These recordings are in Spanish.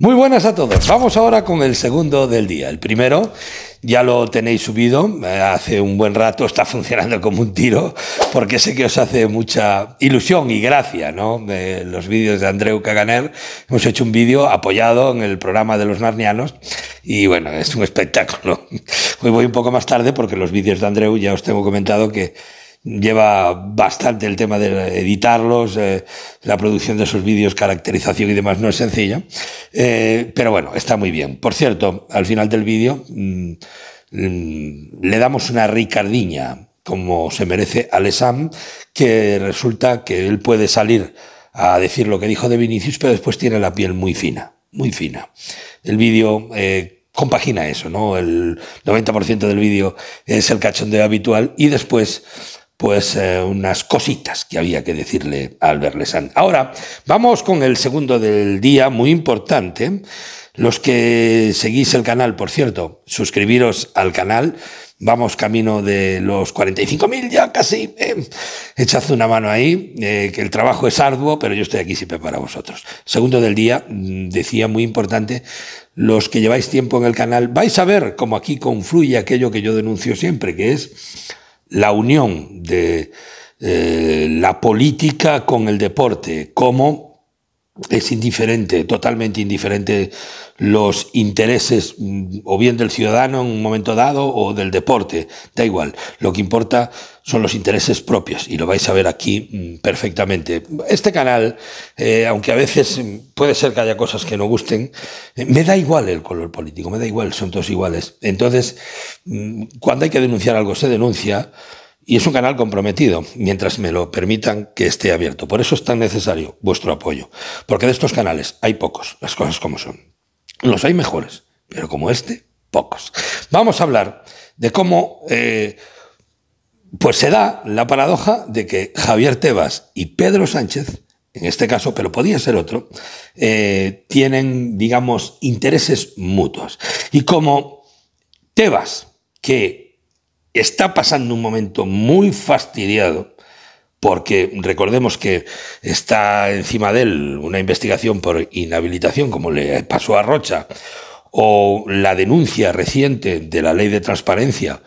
Muy buenas a todos. Vamos ahora con el segundo del día. El primero ya lo tenéis subido. Eh, hace un buen rato está funcionando como un tiro porque sé que os hace mucha ilusión y gracia, ¿no? los vídeos de Andreu Caganer. Hemos hecho un vídeo apoyado en el programa de los narnianos y bueno, es un espectáculo. Hoy voy un poco más tarde porque los vídeos de Andreu ya os tengo comentado que lleva bastante el tema de editarlos, eh, la producción de sus vídeos, caracterización y demás no es sencilla, eh, pero bueno, está muy bien. Por cierto, al final del vídeo mm, le damos una ricardiña, como se merece a que resulta que él puede salir a decir lo que dijo de Vinicius, pero después tiene la piel muy fina, muy fina. El vídeo... Eh, compagina eso, ¿no? El 90% del vídeo es el cachondeo habitual y después pues eh, unas cositas que había que decirle al Albert Ahora vamos con el segundo del día, muy importante. Los que seguís el canal, por cierto, suscribiros al canal. Vamos camino de los 45.000 ya casi. Eh, echad una mano ahí, eh, que el trabajo es arduo, pero yo estoy aquí siempre para vosotros. Segundo del día, mm, decía muy importante, los que lleváis tiempo en el canal, vais a ver cómo aquí confluye aquello que yo denuncio siempre, que es la unión de eh, la política con el deporte como es indiferente, totalmente indiferente los intereses mm, o bien del ciudadano en un momento dado o del deporte, da igual, lo que importa son los intereses propios y lo vais a ver aquí mm, perfectamente. Este canal, eh, aunque a veces mm, puede ser que haya cosas que no gusten, eh, me da igual el color político, me da igual, son todos iguales. Entonces, cuando hay que denunciar algo, se denuncia y es un canal comprometido, mientras me lo permitan que esté abierto. Por eso es tan necesario vuestro apoyo. Porque de estos canales hay pocos, las cosas como son. Los hay mejores, pero como este, pocos. Vamos a hablar de cómo eh, pues se da la paradoja de que Javier Tebas y Pedro Sánchez, en este caso, pero podía ser otro, eh, tienen, digamos, intereses mutuos. Y como Tebas, que está pasando un momento muy fastidiado porque recordemos que está encima de él una investigación por inhabilitación, como le pasó a Rocha, o la denuncia reciente de la ley de transparencia,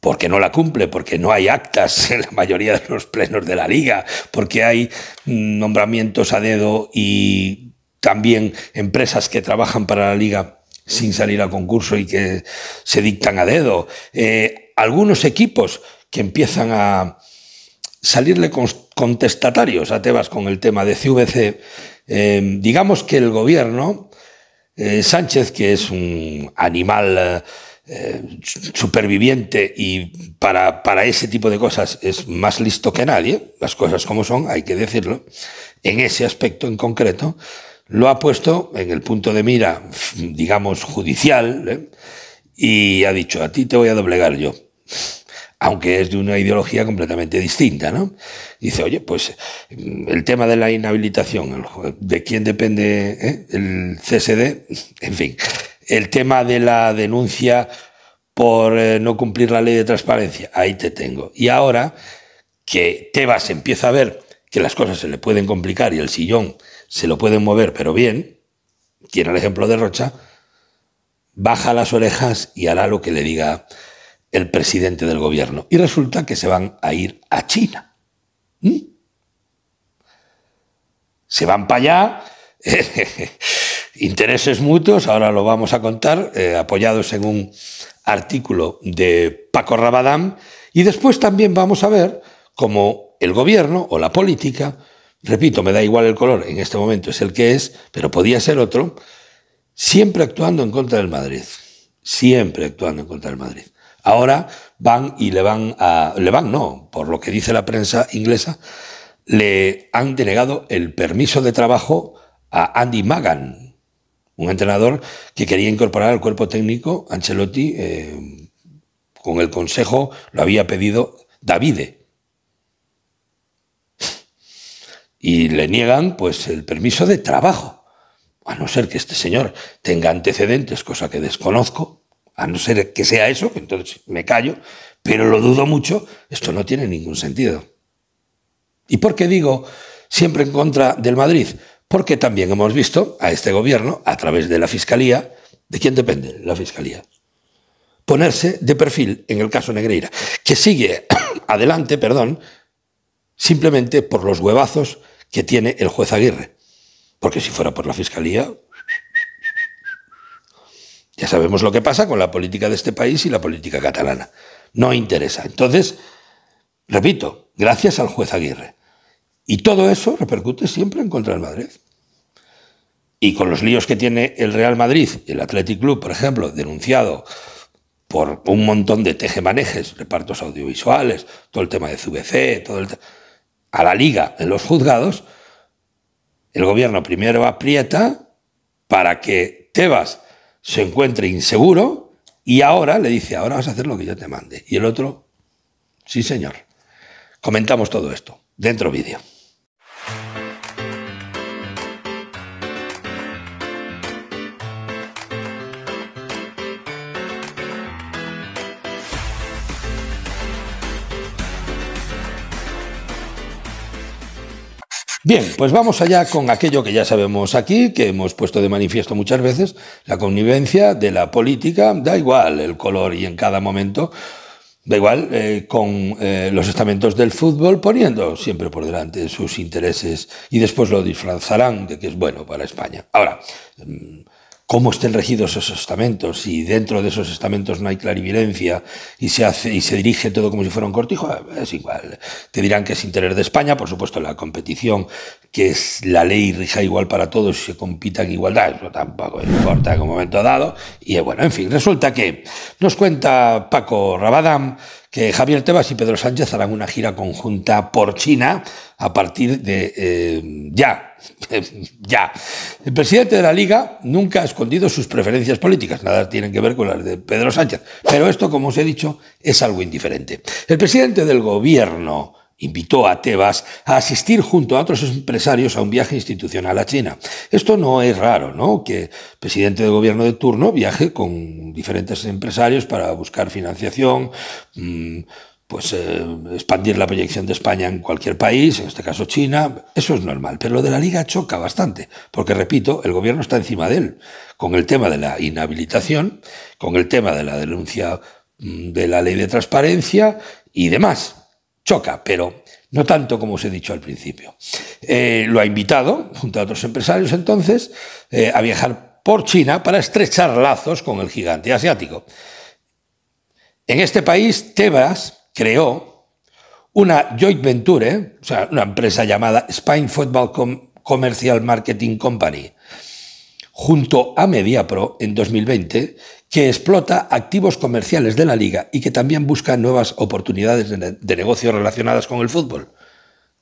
porque no la cumple, porque no hay actas en la mayoría de los plenos de la liga, porque hay nombramientos a dedo y también empresas que trabajan para la liga sin salir a concurso y que se dictan a dedo. Eh, algunos equipos que empiezan a salirle contestatarios a Tebas con el tema de CVC. Eh, digamos que el gobierno, eh, Sánchez, que es un animal eh, superviviente y para, ese tipo de cosas es más listo que nadie, las cosas como son, hay que decirlo, en ese aspecto en concreto, lo ha puesto en el punto de mira, digamos, judicial, y ha dicho, a ti te voy a doblegar yo aunque es de una ideología completamente distinta, ¿no? Dice, oye, pues mm, el tema de la inhabilitación, de quién depende eh, el CSD, en fin, el tema de la denuncia por eh, no cumplir la ley de transparencia, ahí te tengo. Y ahora que Tebas empieza a ver que las cosas se le pueden complicar y el sillón se lo pueden mover, pero bien, tiene el ejemplo de Rocha, baja las orejas y hará lo que le diga el presidente del gobierno. Y resulta que se van a ir a China. ¿Mm? Se van para allá. intereses mutuos, ahora lo vamos a contar, eh, apoyados en un artículo de Paco Rabadán, y después también vamos a ver cómo el gobierno o la política, repito, me da igual el color, en este momento es el que es, pero podía ser otro, siempre actuando en contra del Madrid, siempre actuando en contra del Madrid. Ahora van y le van a... Le van, no, por lo que dice la prensa inglesa, le han denegado el permiso de trabajo a Andy Magan, un entrenador que quería incorporar al cuerpo técnico Ancelotti eh, con el consejo, lo había pedido Davide. Y le niegan pues el permiso de trabajo. A no ser que este señor tenga antecedentes, cosa que desconozco, a no ser que sea eso, entonces me callo, pero lo dudo mucho, esto no tiene ningún sentido. ¿Y por qué digo siempre en contra del Madrid? Porque también hemos visto a este gobierno, a través de la Fiscalía, ¿de quién depende la Fiscalía? Ponerse de perfil en el caso Negreira, que sigue adelante, perdón, simplemente por los huevazos que tiene el juez Aguirre. Porque si fuera por la Fiscalía, ya sabemos lo que pasa con la política de este país y la política catalana. No interesa. Entonces, repito, gracias al juez Aguirre. Y todo eso repercute siempre en contra del Madrid. Y con los líos que tiene el Real Madrid, el Athletic Club, por ejemplo, denunciado por un montón de tejemanejes, repartos audiovisuales, todo el tema de CVC, todo el a la liga en los juzgados, el gobierno primero aprieta para que Tebas se encuentra inseguro y ahora le dice, ahora vas a hacer lo que yo te mande. Y el otro, sí señor. Comentamos todo esto. Dentro vídeo. Bien, pues vamos allá con aquello que ya sabemos aquí, que hemos puesto de manifiesto muchas veces, la connivencia de la política, da igual el color y en cada momento, da igual eh, con eh, los estamentos del fútbol poniendo siempre por delante sus intereses y después lo disfrazarán de que es bueno para España. Ahora, mm, cómo estén regidos esos estamentos, y dentro de esos estamentos no hay clarividencia y se hace y se dirige todo como si fuera un cortijo, es igual. Te dirán que es interés de España, por supuesto, la competición, que es la ley rija igual para todos y se compita en igualdad, eso tampoco importa en un momento dado. Y eh, bueno, en fin, resulta que nos cuenta Paco Rabadán que Javier Tebas y Pedro Sánchez harán una gira conjunta por China a partir de eh, ya, ya. El presidente de la Liga nunca ha escondido sus preferencias políticas, nada tienen que ver con las de Pedro Sánchez, pero esto, como os he dicho, es algo indiferente. El presidente del gobierno invitó a Tebas a asistir junto a otros empresarios a un viaje institucional a China. Esto no es raro, ¿no? Que el presidente del gobierno de turno viaje con diferentes empresarios para buscar financiación. Mm, pues eh, expandir la proyección de España en cualquier país, en este caso China, eso es normal. Pero lo de la Liga choca bastante, porque repito, el gobierno está encima de él, con el tema de la inhabilitación, con el tema de la denuncia mm, de la ley de transparencia y demás. Choca, pero no tanto como os he dicho al principio. Eh, lo ha invitado, junto a otros empresarios entonces, eh, a viajar por China para estrechar lazos con el gigante asiático. En este país, Tebas, creó una joint venture, ¿eh? o sea, una empresa llamada Spain Football Commercial Marketing Company, junto a MediaPro en 2020, que explota activos comerciales de la liga y que también busca nuevas oportunidades de negocio relacionadas con el fútbol.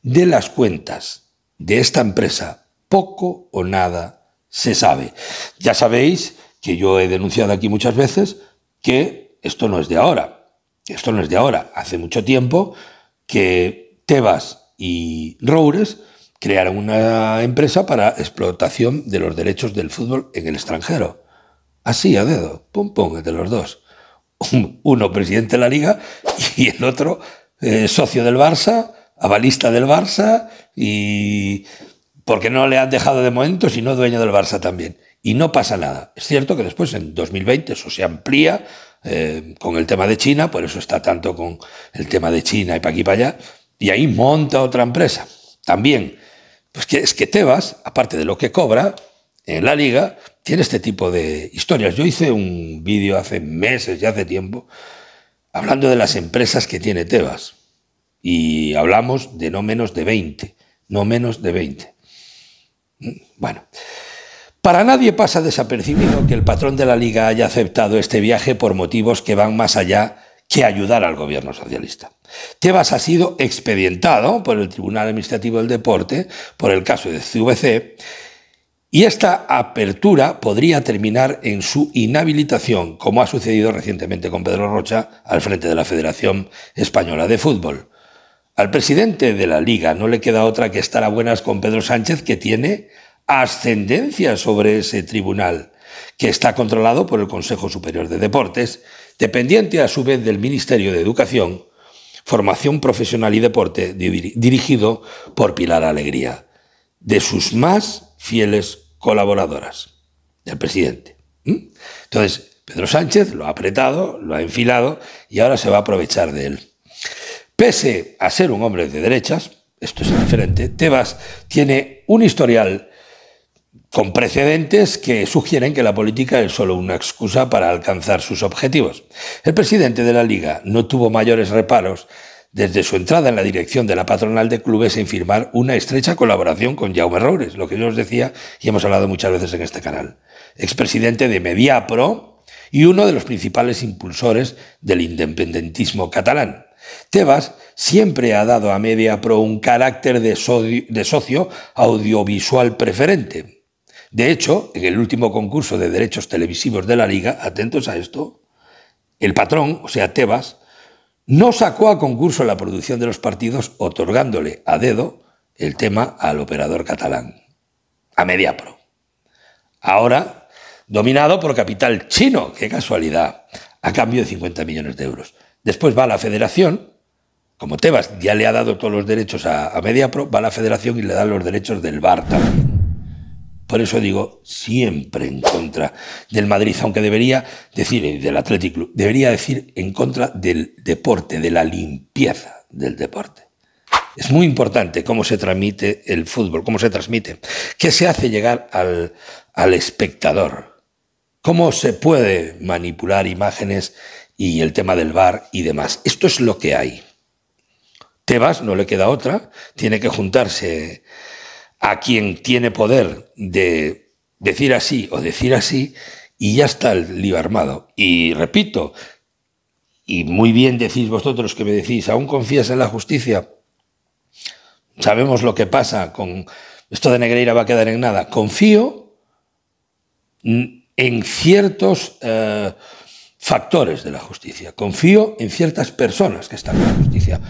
De las cuentas de esta empresa, poco o nada se sabe. Ya sabéis que yo he denunciado aquí muchas veces que esto no es de ahora esto no es de ahora, hace mucho tiempo, que Tebas y Roures crearon una empresa para explotación de los derechos del fútbol en el extranjero. Así, a dedo, pum pum, entre los dos. Uno presidente de la liga y el otro eh, socio del Barça, avalista del Barça y porque no le han dejado de momento, sino dueño del Barça también y no pasa nada. Es cierto que después en 2020 eso se amplía eh, con el tema de China, por eso está tanto con el tema de China y para aquí y para allá, y ahí monta otra empresa. También, pues que es que Tebas, aparte de lo que cobra en la liga, tiene este tipo de historias. Yo hice un vídeo hace meses, ya hace tiempo, hablando de las empresas que tiene Tebas. Y hablamos de no menos de 20, no menos de 20. Mm, bueno. Para nadie pasa desapercibido que el patrón de la Liga haya aceptado este viaje por motivos que van más allá que ayudar al gobierno socialista. Tebas ha sido expedientado por el Tribunal Administrativo del Deporte por el caso de CVC y esta apertura podría terminar en su inhabilitación, como ha sucedido recientemente con Pedro Rocha al frente de la Federación Española de Fútbol. Al presidente de la Liga no le queda otra que estar a buenas con Pedro Sánchez, que tiene ascendencia sobre ese tribunal, que está controlado por el Consejo Superior de Deportes, dependiente a su vez del Ministerio de Educación, Formación Profesional y Deporte, dirigido por Pilar Alegría, de sus más fieles colaboradoras, del presidente. Entonces, Pedro Sánchez lo ha apretado, lo ha enfilado y ahora se va a aprovechar de él. Pese a ser un hombre de derechas, esto es diferente, Tebas tiene un historial con precedentes que sugieren que la política es solo una excusa para alcanzar sus objetivos. El presidente de la liga no tuvo mayores reparos desde su entrada en la dirección de la patronal de clubes en firmar una estrecha colaboración con Jaume Roures, lo que yo os decía y hemos hablado muchas veces en este canal. Expresidente de Mediapro y uno de los principales impulsores del independentismo catalán. Tebas siempre ha dado a Mediapro un carácter de socio audiovisual preferente de hecho, en el último concurso de derechos televisivos de la liga, atentos a esto, el patrón, o sea, Tebas, no sacó a concurso la producción de los partidos otorgándole a dedo el tema al operador catalán, a Mediapro. Ahora, dominado por capital chino, qué casualidad, a cambio de 50 millones de euros. Después va a la federación, como Tebas ya le ha dado todos los derechos a, Mediapro, va a la federación y le da los derechos del VAR por eso digo, siempre en contra del Madrid, aunque debería decir, eh, del Athletic Club, debería decir en contra del deporte, de la limpieza del deporte. Es muy importante cómo se transmite el fútbol, cómo se transmite, qué se hace llegar al, al espectador, cómo se puede manipular imágenes y el tema del bar y demás. Esto es lo que hay. Tebas no le queda otra, tiene que juntarse a quien tiene poder de decir así o decir así y ya está el lío armado. Y repito, y muy bien decís vosotros que me decís, ¿aún confías en la justicia? Sabemos lo que pasa con esto de Negreira va a quedar en nada. Confío en ciertos eh, factores de la justicia. Confío en ciertas personas que están en la justicia.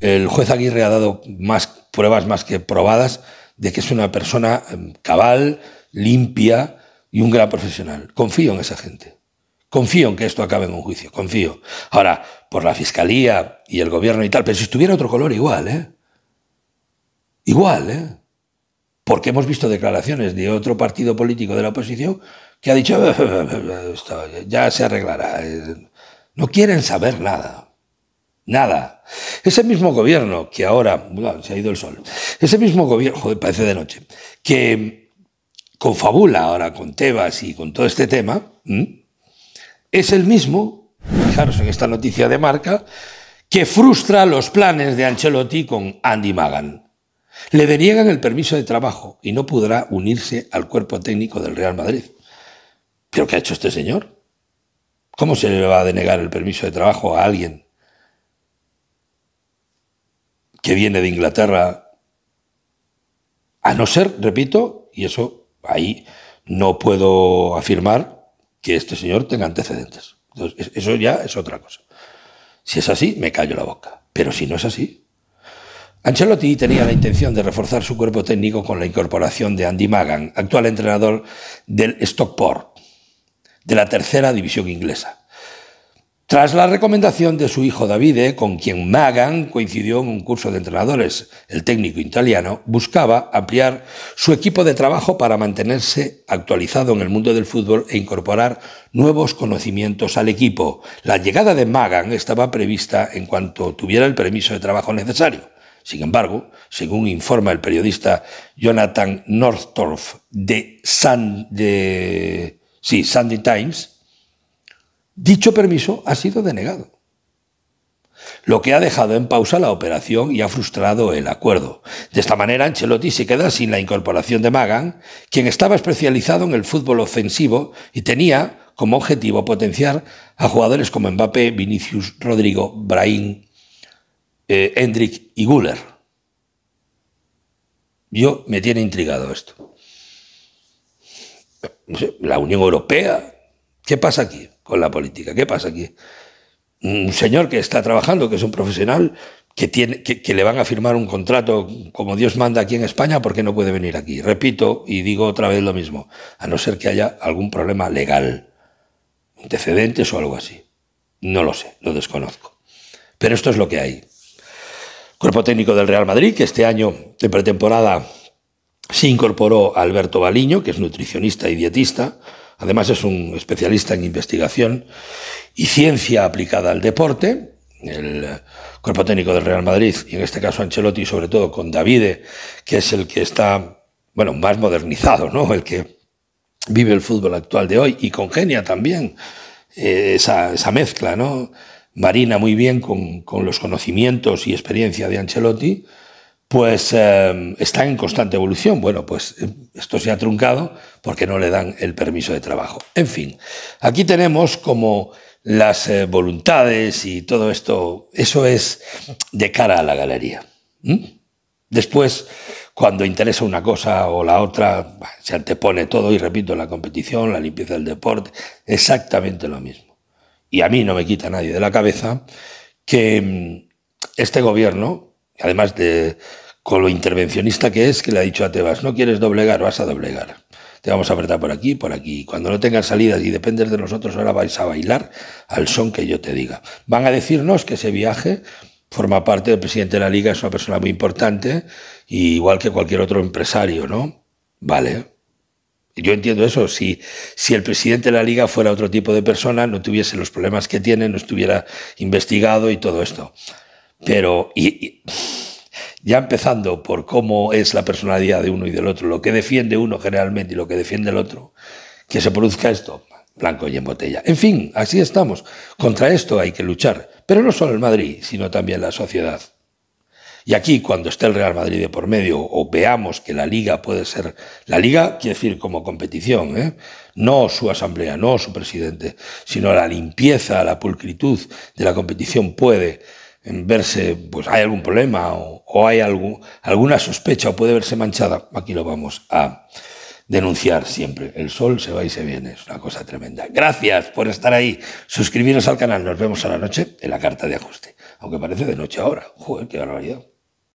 El juez Aguirre ha dado más pruebas más que probadas de que es una persona em, cabal, limpia y un gran profesional. Confío en esa gente. Confío en que esto acabe en un juicio, confío. Ahora, por la fiscalía y el gobierno y tal, pero si estuviera otro color, igual, ¿eh? Igual, ¿eh? Porque hemos visto declaraciones de otro partido político de la oposición que ha dicho, eh, eh, eh, ya se arreglará. No quieren saber nada. Nada. Ese mismo gobierno que ahora, se ha ido el sol, ese mismo gobierno, joder, parece de noche, que confabula ahora con Tebas y con todo este tema, es el mismo, fijaros en esta noticia de marca, que frustra los planes de Ancelotti con Andy Magan. Le deniegan el permiso de trabajo y no podrá unirse al cuerpo técnico del Real Madrid. ¿Pero qué ha hecho este señor? ¿Cómo se le va a denegar el permiso de trabajo a alguien que viene de Inglaterra, a no ser, repito, y eso ahí no puedo afirmar que este señor tenga antecedentes. eso ya es otra cosa. Si es así, me callo la boca. Pero si no es así. Ancelotti tenía la intención de reforzar su cuerpo técnico con la incorporación de Andy Magan, actual entrenador del Stockport, de la tercera división inglesa. Tras la recomendación de su hijo Davide, con quien Magan coincidió en un curso de entrenadores, el técnico italiano buscaba ampliar su equipo de trabajo para mantenerse actualizado en el mundo del fútbol e incorporar nuevos conocimientos al equipo. La llegada de Magan estaba prevista en cuanto tuviera el permiso de trabajo necesario. Sin embargo, según informa el periodista Jonathan Northorf de, de Sunday Times, Dicho permiso ha sido denegado, lo que ha dejado en pausa la operación y ha frustrado el acuerdo. De esta manera, Ancelotti se queda sin la incorporación de Magan, quien estaba especializado en el fútbol ofensivo y tenía como objetivo potenciar a jugadores como Mbappé, Vinicius, Rodrigo, Brahim, Hendrik eh, y Guller. Yo me tiene intrigado esto. La Unión Europea ¿Qué pasa aquí con la política? ¿Qué pasa aquí? Un señor que está trabajando, que es un profesional, que, le van a firmar un contrato como Dios manda aquí en España ¿por qué no puede venir aquí. Repito y digo otra vez lo mismo, a no ser que haya algún problema legal, antecedentes o algo así. No lo sé, lo desconozco. Pero esto es lo que hay. Cuerpo técnico del Real Madrid, que este año de pretemporada se incorporó Alberto Baliño, que es nutricionista y dietista, Además es un especialista en investigación y ciencia aplicada al deporte. El cuerpo técnico del Real Madrid, y en este caso Ancelotti, sobre todo con Davide, que es el que está, bueno, más modernizado, ¿no? El que vive el fútbol actual de hoy y con Genia también eh, esa, mezcla, ¿no? Marina muy bien con los conocimientos y experiencia de Ancelotti pues em, está en constante evolución. Bueno, pues em, esto se ha truncado porque no le dan el permiso de trabajo. En fin, aquí tenemos como las eh, voluntades y todo esto, eso es de cara a la galería. Después, cuando interesa una cosa o la otra, se antepone todo y repito, la competición, la limpieza del deporte, exactamente lo mismo. Y a mí no me quita nadie de la cabeza que em, este gobierno además de con lo intervencionista que es, que le ha dicho a Tebas, no quieres doblegar, vas a doblegar. Te vamos a apretar por aquí, por aquí. Cuando no tengas salidas y dependes de nosotros, ahora vais a bailar al son que yo te diga. Van a decirnos que ese viaje forma parte del presidente de la liga, es una persona muy importante, igual que cualquier otro empresario, ¿no? Vale. Yo entiendo eso. Si, si el presidente de la liga fuera otro tipo de persona, no tuviese los problemas que tiene, no estuviera investigado y todo esto. Pero y, ya empezando por cómo es la personalidad de uno y del otro, lo que defiende uno generalmente y lo que defiende el otro, que se produzca esto, blanco y en botella. En fin, así estamos. Contra esto hay que luchar, pero no solo el Madrid, sino también la sociedad. Y aquí, cuando esté el Real Madrid de por medio, o veamos que la liga puede ser, la liga quiere decir como competición, ¿eh? no su asamblea, no su presidente, sino la limpieza, la pulcritud de la competición puede en verse, pues hay algún problema o, hay algún, alguna sospecha o puede verse manchada, aquí lo vamos a denunciar siempre. El sol se va y se viene, es una cosa tremenda. Gracias por estar ahí. Suscribiros al canal, nos vemos a la noche en la carta de ajuste. Aunque parece de noche ahora. Joder, qué barbaridad.